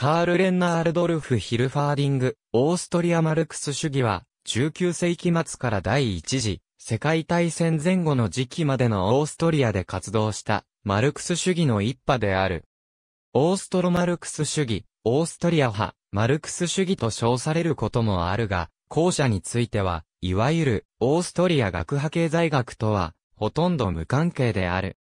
カール・レンナアルドルフ・ヒルファーディング、オーストリア・マルクス主義は、19世紀末から第一次、世界大戦前後の時期までのオーストリアで活動した、マルクス主義の一派である。オーストロマルクス主義、オーストリア派、マルクス主義と称されることもあるが、後者については、いわゆる、オーストリア学派経済学とは、ほとんど無関係である。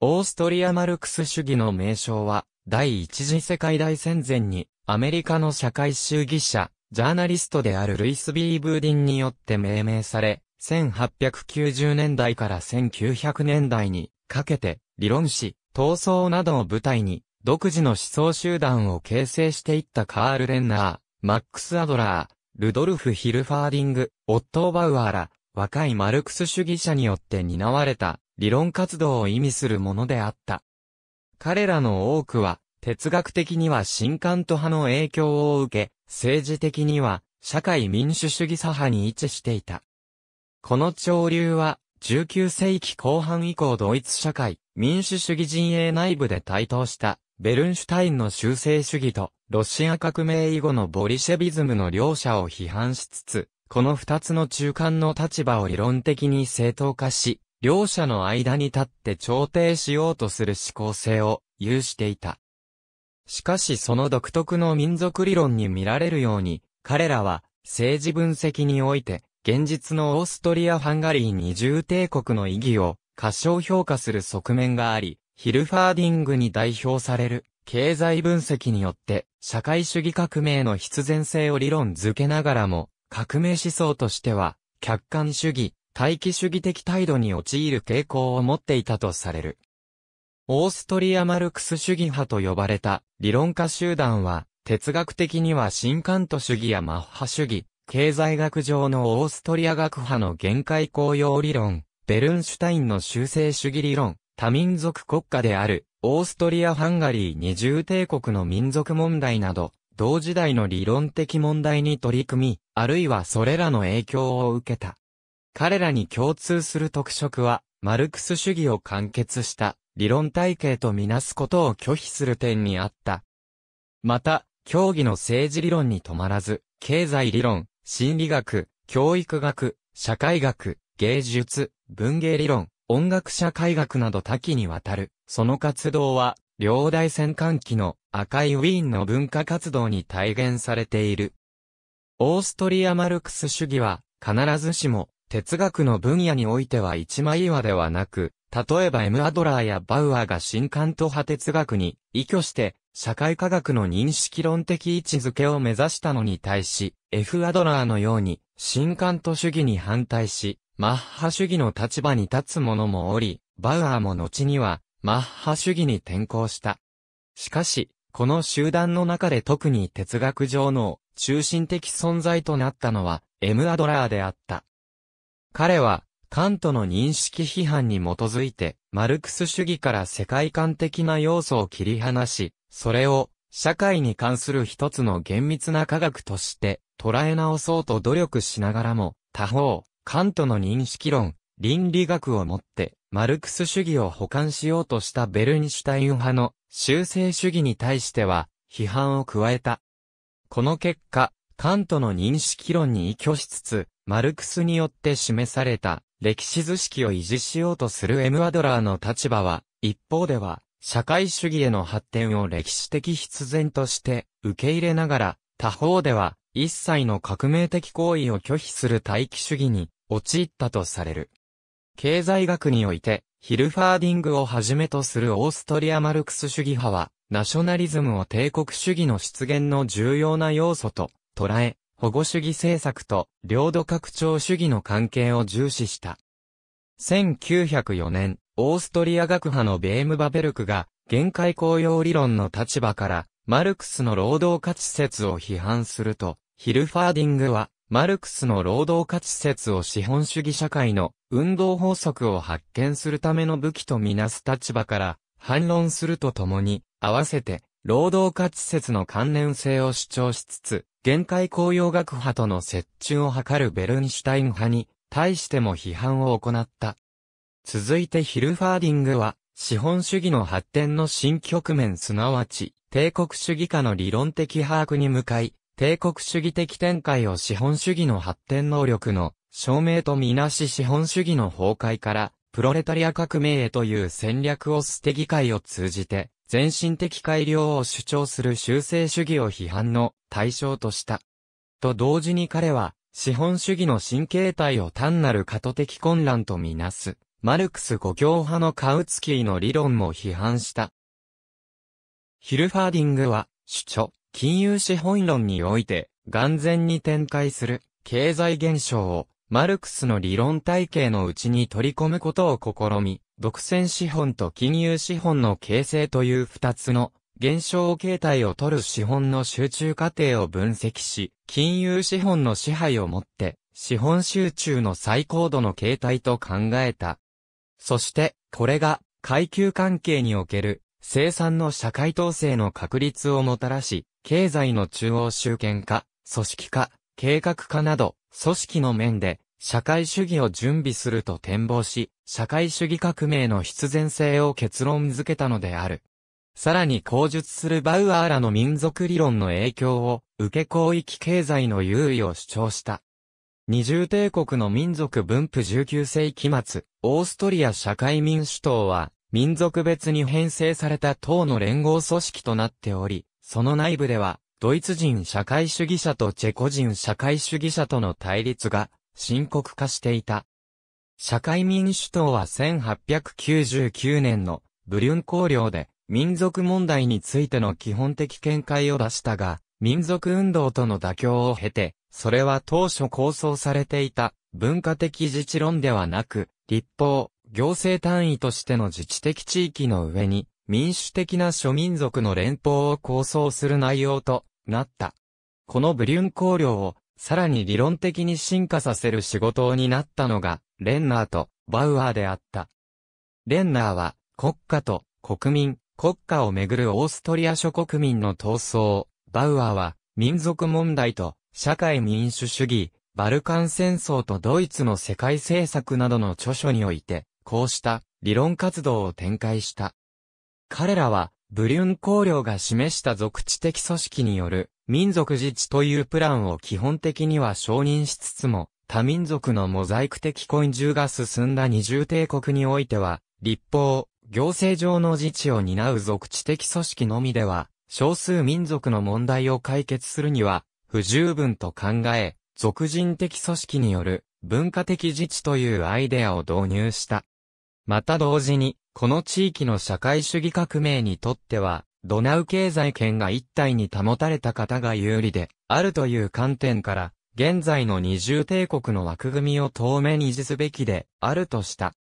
オーストリアマルクス主義の名称は、第一次世界大戦前に、アメリカの社会主義者、ジャーナリストであるルイス・ビー・ブーディンによって命名され、1890年代から1900年代にかけて、理論史、闘争などを舞台に、独自の思想集団を形成していったカール・レンナー、マックス・アドラー、ルドルフ・ヒルファーディング、オットー・バウアーら、若いマルクス主義者によって担われた、理論活動を意味するものであった。彼らの多くは、哲学的には新関東派の影響を受け、政治的には社会民主主義左派に位置していた。この潮流は、19世紀後半以降ドイツ社会、民主主義陣営内部で台頭した、ベルンシュタインの修正主義と、ロシア革命以後のボリシェビズムの両者を批判しつつ、この二つの中間の立場を理論的に正当化し、両者の間に立って調停しようとする思考性を有していた。しかしその独特の民族理論に見られるように、彼らは政治分析において、現実のオーストリア・ハンガリー二重帝国の意義を過小評価する側面があり、ヒルファーディングに代表される経済分析によって社会主義革命の必然性を理論づけながらも、革命思想としては客観主義、待機主義的態度に陥る傾向を持っていたとされる。オーストリアマルクス主義派と呼ばれた理論家集団は、哲学的には新カント主義やマッハ主義、経済学上のオーストリア学派の限界公用理論、ベルンシュタインの修正主義理論、多民族国家である、オーストリア・ハンガリー二重帝国の民族問題など、同時代の理論的問題に取り組み、あるいはそれらの影響を受けた。彼らに共通する特色は、マルクス主義を完結した理論体系とみなすことを拒否する点にあった。また、教義の政治理論に止まらず、経済理論、心理学、教育学、社会学、芸術、文芸理論、音楽社会学など多岐にわたる、その活動は、両大戦艦機の赤いウィーンの文化活動に体現されている。オーストリアマルクス主義は、必ずしも哲学の分野においては一枚岩ではなく、例えばエム・アドラーやバウアーが新刊と派哲学に依拠して、社会科学の認識論的位置づけを目指したのに対し、F・ アドラーのように、新刊と主義に反対し、マッハ主義の立場に立つ者もおり、バウアーも後には、マッハ主義に転向した。しかし、この集団の中で特に哲学上の中心的存在となったのは、エム・アドラーであった。彼は、カントの認識批判に基づいて、マルクス主義から世界観的な要素を切り離し、それを、社会に関する一つの厳密な科学として、捉え直そうと努力しながらも、他方、カントの認識論、倫理学をもって、マルクス主義を補完しようとしたベルニシュタイン派の修正主義に対しては、批判を加えた。この結果、カントの認識論に依拠しつつ、マルクスによって示された歴史図式を維持しようとするエム・アドラーの立場は、一方では、社会主義への発展を歴史的必然として受け入れながら、他方では、一切の革命的行為を拒否する待機主義に陥ったとされる。経済学において、ヒルファーディングをはじめとするオーストリアマルクス主義派は、ナショナリズムを帝国主義の出現の重要な要素と捉え、保護主義政策と領土拡張主義の関係を重視した。1904年、オーストリア学派のベームバベルクが、限界公用理論の立場から、マルクスの労働価値説を批判すると、ヒルファーディングは、マルクスの労働価値説を資本主義社会の運動法則を発見するための武器とみなす立場から反論するとともに、合わせて労働活説の関連性を主張しつつ、限界公用学派との接中を図るベルンシュタイン派に対しても批判を行った。続いてヒルファーディングは、資本主義の発展の新局面すなわち、帝国主義化の理論的把握に向かい、帝国主義的展開を資本主義の発展能力の証明とみなし資本主義の崩壊から、プロレタリア革命へという戦略を捨て議会を通じて、全身的改良を主張する修正主義を批判の対象とした。と同時に彼は、資本主義の新形態を単なる過渡的混乱とみなす、マルクス五教派のカウツキーの理論も批判した。ヒルファーディングは、主張、金融資本論において、眼前に展開する、経済現象を、マルクスの理論体系のうちに取り込むことを試み、独占資本と金融資本の形成という二つの減少形態を取る資本の集中過程を分析し、金融資本の支配をもって、資本集中の最高度の形態と考えた。そして、これが階級関係における生産の社会統制の確立をもたらし、経済の中央集権化、組織化、計画化など、組織の面で社会主義を準備すると展望し、社会主義革命の必然性を結論付けたのである。さらに口述するバウアーらの民族理論の影響を受け広域経済の優位を主張した。二重帝国の民族分布19世紀末、オーストリア社会民主党は民族別に編成された党の連合組織となっており、その内部ではドイツ人社会主義者とチェコ人社会主義者との対立が深刻化していた。社会民主党は1899年のブリュン公領で民族問題についての基本的見解を出したが、民族運動との妥協を経て、それは当初構想されていた文化的自治論ではなく、立法、行政単位としての自治的地域の上に、民主的な諸民族の連邦を構想する内容となった。このブリュン公領をさらに理論的に進化させる仕事を担ったのが、レンナーとバウアーであった。レンナーは、国家と国民、国家をめぐるオーストリア諸国民の闘争、バウアーは、民族問題と社会民主主義、バルカン戦争とドイツの世界政策などの著書において、こうした理論活動を展開した。彼らはブリュン公領が示した属地的組織による民族自治というプランを基本的には承認しつつも、多民族のモザイク的混住が進んだ二重帝国においては、立法、行政上の自治を担う属地的組織のみでは、少数民族の問題を解決するには、不十分と考え、属人的組織による文化的自治というアイデアを導入した。また同時に、この地域の社会主義革命にとっては、ドナウ経済圏が一体に保たれた方が有利で、あるという観点から、現在の二重帝国の枠組みを透明に維持すべきで、あるとした。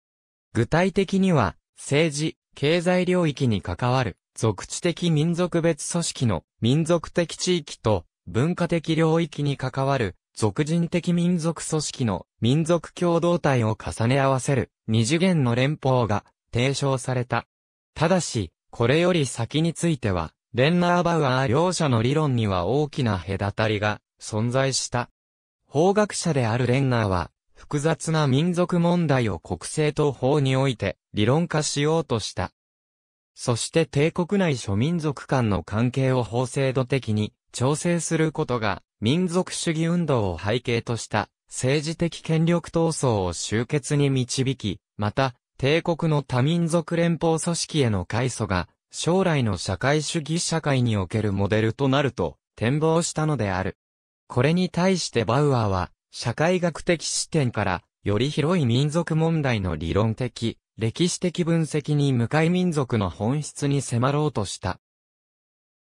具体的には、政治、経済領域に関わる、属地的民族別組織の民族的地域と、文化的領域に関わる、属人的民族組織の民族共同体を重ね合わせる、二次元の連邦が提唱された。ただし、これより先については、レンナー・バウアー両者の理論には大きな隔たりが存在した。法学者であるレンナーは、複雑な民族問題を国政と法において理論化しようとした。そして帝国内諸民族間の関係を法制度的に調整することが民族主義運動を背景とした政治的権力闘争を終結に導き、また帝国の多民族連邦組織への改祖が、将来の社会主義社会におけるモデルとなると展望したのである。これに対してバウアーは、社会学的視点から、より広い民族問題の理論的、歴史的分析に向かい民族の本質に迫ろうとした。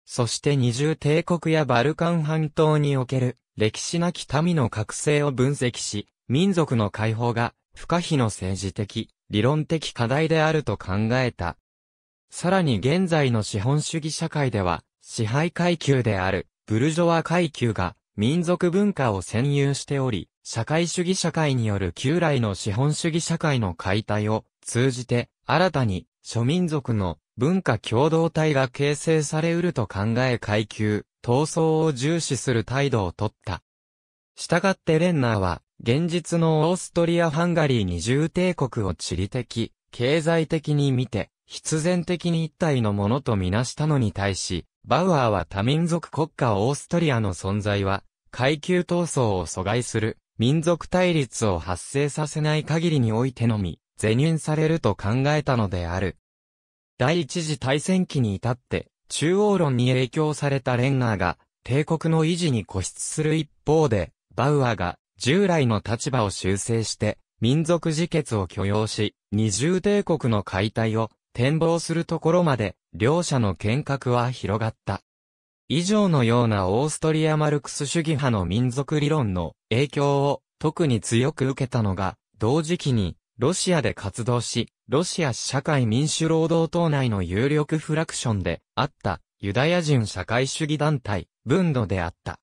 そして二重帝国やバルカン半島における歴史なき民の覚醒を分析し、民族の解放が不可避の政治的、理論的課題であると考えた。さらに現在の資本主義社会では、支配階級である、ブルジョワ階級が、民族文化を占有しており、社会主義社会による旧来の資本主義社会の解体を通じて、新たに諸民族の文化共同体が形成されうると考え階級、闘争を重視する態度をとった。したがってレンナーは、現実のオーストリア・ハンガリー二重帝国を地理的、経済的に見て、必然的に一体のものとみなしたのに対し、バウアーは多民族国家オーストリアの存在は、階級闘争を阻害する、民族対立を発生させない限りにおいてのみ、是認されると考えたのである。第一次大戦期に至って、中央論に影響されたレンガーが、帝国の維持に固執する一方で、バウアーが従来の立場を修正して、民族自決を許容し、二重帝国の解体を展望するところまで、両者の見学は広がった。以上のようなオーストリア・マルクス主義派の民族理論の影響を特に強く受けたのが、同時期にロシアで活動し、ロシア社会民主労働党内の有力フラクションであったユダヤ人社会主義団体、ブンドであった。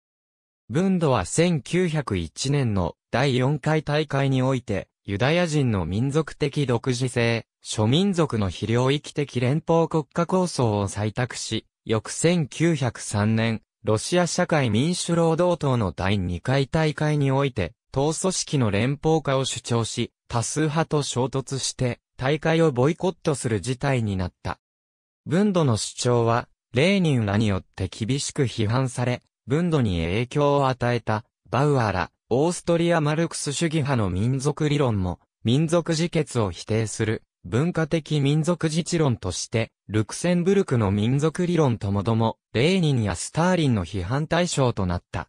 文度は1901年の第4回大会において、ユダヤ人の民族的独自性、諸民族の非領域的連邦国家構想を採択し、翌1903年、ロシア社会民主労働党の第2回大会において、党組織の連邦化を主張し、多数派と衝突して、大会をボイコットする事態になった。文度の主張は、レーニンらによって厳しく批判され、分度に影響を与えた、バウアーら、オーストリア・マルクス主義派の民族理論も、民族自決を否定する、文化的民族自治論として、ルクセンブルクの民族理論ともども、レーニンやスターリンの批判対象となった。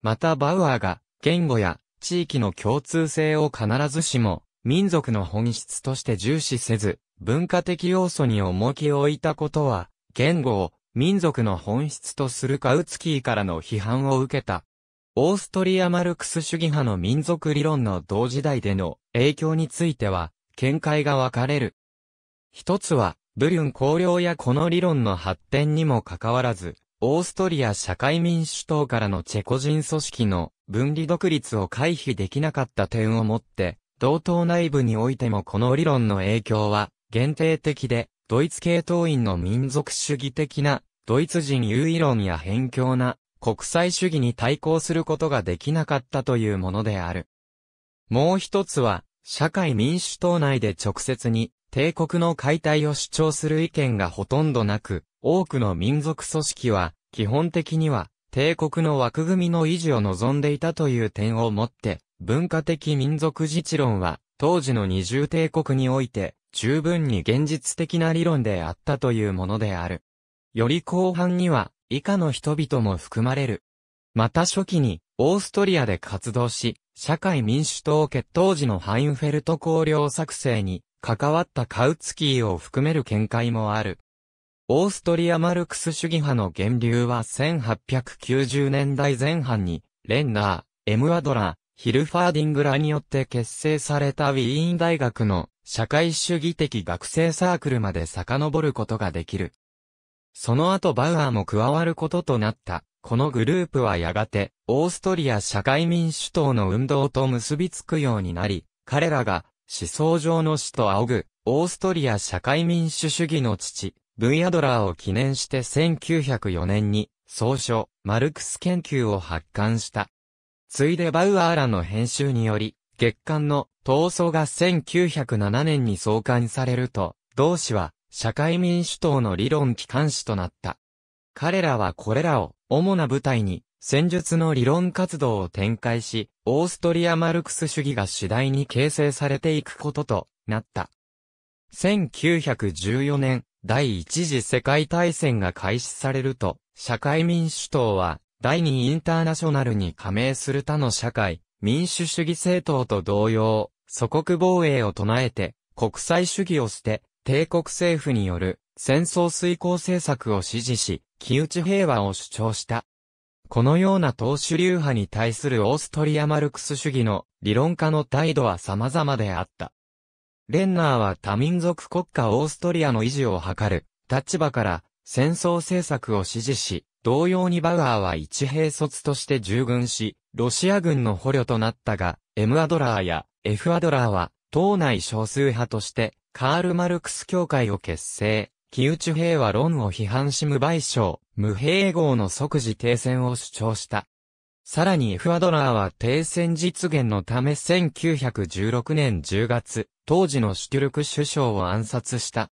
またバウアーが、言語や地域の共通性を必ずしも、民族の本質として重視せず、文化的要素に重きを置いたことは、言語を民族の本質とするカウツキーからの批判を受けた。オーストリアマルクス主義派の民族理論の同時代での影響については、見解が分かれる。一つは、ブリュン公領やこの理論の発展にもかかわらず、オーストリア社会民主党からのチェコ人組織の分離独立を回避できなかった点をもって、同党内部においてもこの理論の影響は限定的で、ドイツ系統員の民族主義的な、ドイツ人優位論や偏境な、国際主義に対抗することができなかったというものである。もう一つは、社会民主党内で直接に、帝国の解体を主張する意見がほとんどなく、多くの民族組織は、基本的には、帝国の枠組みの維持を望んでいたという点をもって、文化的民族自治論は、当時の二重帝国において、十分に現実的な理論であったというものである。より後半には、以下の人々も含まれる。また初期に、オーストリアで活動し、社会民主党決闘時のハインフェルト綱領作成に関わったカウツキーを含める見解もある。オーストリアマルクス主義派の源流は1890年代前半に、レンナー、エムアドラ、ヒルファーディングらによって結成されたウィーン大学の社会主義的学生サークルまで遡ることができる。その後バウアーも加わることとなった。このグループはやがて、オーストリア社会民主党の運動と結びつくようになり、彼らが思想上の死と仰ぐ、オーストリア社会民主主義の父、ブイアドラーを記念して1904年に、総書、マルクス研究を発刊した。ついでバウアーらの編集により、月刊の闘争が1907年に創刊されると、同志は社会民主党の理論機関士となった。彼らはこれらを主な舞台に戦術の理論活動を展開し、オーストリアマルクス主義が次第に形成されていくこととなった。1914年、第一次世界大戦が開始されると、社会民主党は第二インターナショナルに加盟する他の社会、民主主義政党と同様、祖国防衛を唱えて、国際主義を捨て、帝国政府による戦争遂行政策を支持し、木内平和を主張した。このような党首流派に対するオーストリアマルクス主義の理論家の態度は様々であった。レンナーは多民族国家オーストリアの維持を図る立場から戦争政策を支持し、同様にバウアーは一兵卒として従軍し、ロシア軍の捕虜となったが、エム・アドラーやエフ・アドラーは、党内少数派として、カール・マルクス協会を結成、キウチ兵は論を批判し無賠償、無併合の即時停戦を主張した。さらにエフ・アドラーは停戦実現のため1916年10月、当時の主力首相を暗殺した。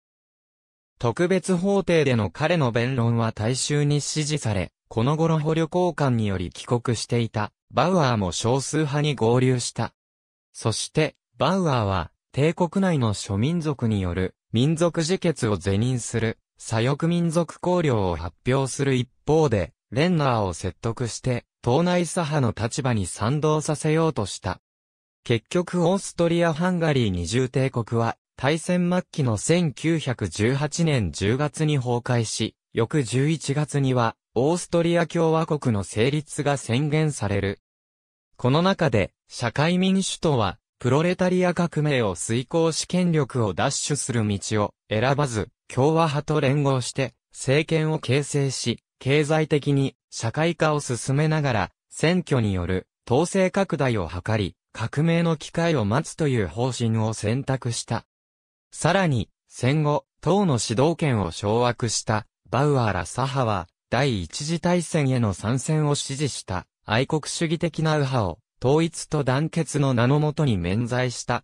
特別法廷での彼の弁論は大衆に支持され、この頃捕虜交換により帰国していた、バウアーも少数派に合流した。そして、バウアーは、帝国内の諸民族による、民族自決を是認する、左翼民族考領を発表する一方で、レンナーを説得して、党内左派の立場に賛同させようとした。結局オーストリア・ハンガリー二重帝国は大戦末期の1918年10月に崩壊し、翌11月には、オーストリア共和国の成立が宣言される。この中で、社会民主党は、プロレタリア革命を遂行し権力を奪取する道を選ばず、共和派と連合して、政権を形成し、経済的に社会化を進めながら、選挙による統制拡大を図り、革命の機会を待つという方針を選択した。さらに、戦後、党の指導権を掌握した、バウアーラ・サハは、第一次大戦への参戦を支持した、愛国主義的な右派を、統一と団結の名のもとに免罪した。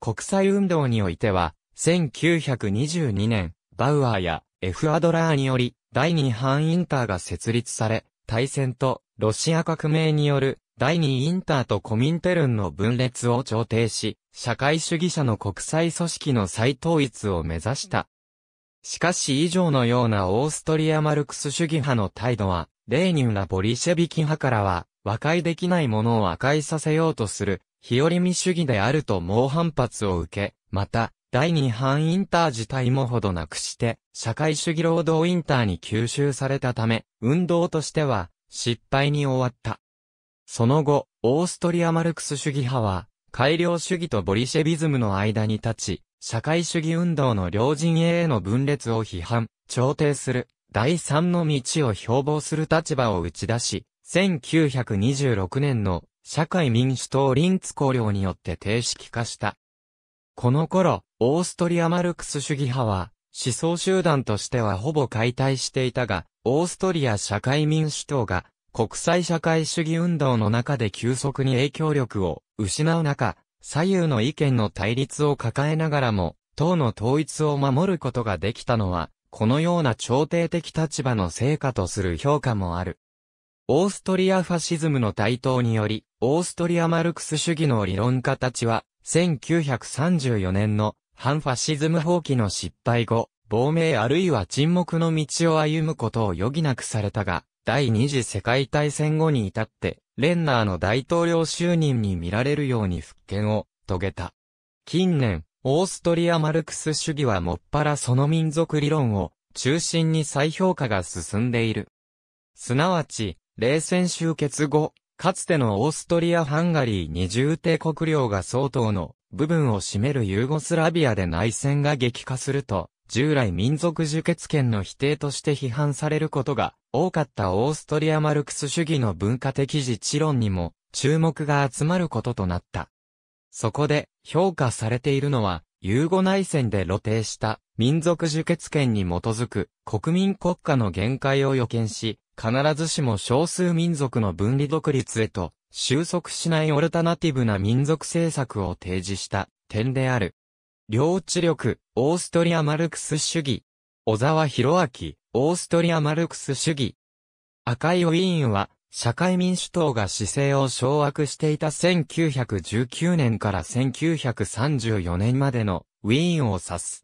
国際運動においては、1922年、バウアーやエフ・アドラーにより、第二反インターが設立され、大戦とロシア革命による第2インターとコミンテルンの分裂を調停し、社会主義者の国際組織の再統一を目指した。しかし以上のようなオーストリアマルクス主義派の態度は、レーニンらボリシェビキ派からは、和解できないものを和解させようとする、日和見主義であると猛反発を受け、また、第2版インター自体もほどなくして、社会主義労働インターに吸収されたため、運動としては、失敗に終わった。その後、オーストリア・マルクス主義派は、改良主義とボリシェビズムの間に立ち、社会主義運動の両陣営への分裂を批判、調停する、第三の道を標榜する立場を打ち出し、1926年の社会民主党リンツ公領によって定式化した。この頃、オーストリア・マルクス主義派は、思想集団としてはほぼ解体していたが、オーストリア社会民主党が国際社会主義運動の中で急速に影響力を失う中、左右の意見の対立を抱えながらも、党の統一を守ることができたのは、このような朝廷的立場の成果とする評価もある。オーストリアファシズムの台頭により、オーストリアマルクス主義の理論家たちは、1934年の反ファシズム放棄の失敗後、亡命あるいは沈黙の道を歩むことを余儀なくされたが、第二次世界大戦後に至って、レンナーの大統領就任に見られるように復権を遂げた。近年、オーストリアマルクス主義はもっぱらその民族理論を中心に再評価が進んでいる。すなわち、冷戦終結後、かつてのオーストリア・ハンガリー二重帝国領が相当の部分を占めるユーゴスラビアで内戦が激化すると、従来民族受血権の否定として批判されることが多かったオーストリアマルクス主義の文化的自治論にも注目が集まることとなった。そこで評価されているのは、ユーゴ内戦で露呈した民族受血権に基づく国民国家の限界を予見し、必ずしも少数民族の分離独立へと収束しないオルタナティブな民族政策を提示した点である。領地力、オーストリア・マルクス主義。小沢博明、オーストリア・マルクス主義。赤いウィーンは、社会民主党が姿勢を掌握していた1919年から1934年までのウィーンを指す。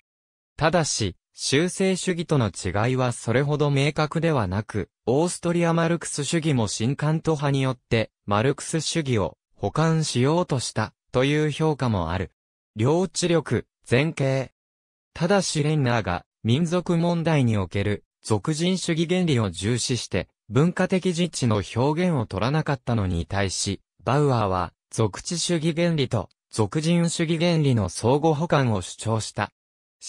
ただし、修正主義との違いはそれほど明確ではなく、オーストリアマルクス主義も新関東派によって、マルクス主義を補完しようとした、という評価もある。領地力、前景。ただしレンナーが民族問題における俗人主義原理を重視して文化的自治の表現を取らなかったのに対し、バウアーは俗地主義原理と俗人主義原理の相互補完を主張した。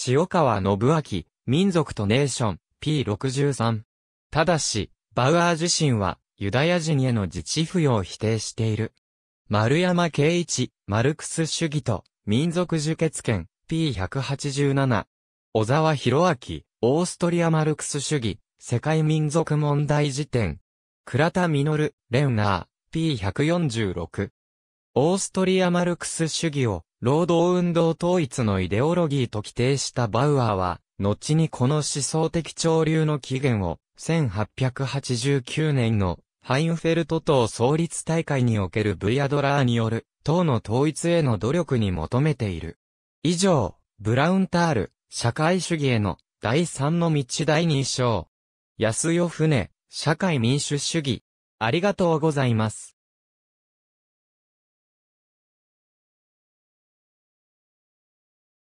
塩川信明、民族とネーション、P63。ただし、バウアー自身はユダヤ人への自治付与を否定している。丸山圭一、マルクス主義と民族受血権、P187。小沢博明、オーストリアマルクス主義、世界民族問題辞典。倉田実、レンナー、P146。オーストリアマルクス主義を、労働運動統一のイデオロギーと規定したバウアーは、後にこの思想的潮流の起源を、1889年のハインフェルト党創立大会におけるブイアドラーによる党の統一への努力に求めている。以上、ブラウンタール、社会主義への第3の道第2章。安代船、社会民主主義。ありがとうございます。